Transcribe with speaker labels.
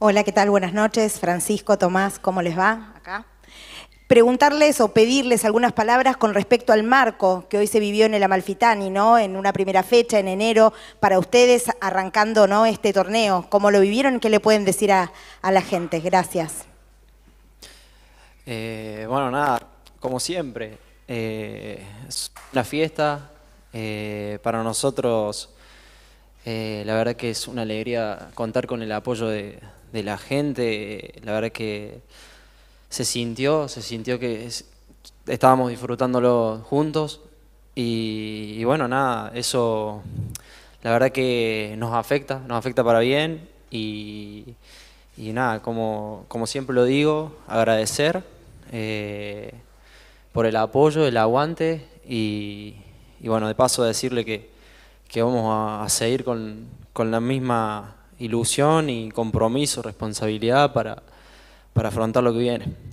Speaker 1: Hola, ¿qué tal? Buenas noches. Francisco, Tomás, ¿cómo les va? Acá. Preguntarles o pedirles algunas palabras con respecto al marco que hoy se vivió en el Amalfitani, ¿no? En una primera fecha, en enero, para ustedes arrancando ¿no? este torneo. ¿Cómo lo vivieron? ¿Qué le pueden decir a, la gente? Gracias.
Speaker 2: Eh, bueno, nada, como siempre, eh, es una fiesta. Eh, para nosotros, la verdad que es una alegría contar con el apoyo de, de la gente, la verdad que se sintió, se sintió que estábamos disfrutándolo juntos y, bueno, nada, eso la verdad que nos afecta, nos afecta para bien y, nada, como, siempre lo digo, agradecer eh, por el apoyo, el aguante y, bueno, de paso decirle que, vamos a, seguir con, con la misma ilusión y compromiso, responsabilidad para, para afrontar lo que viene.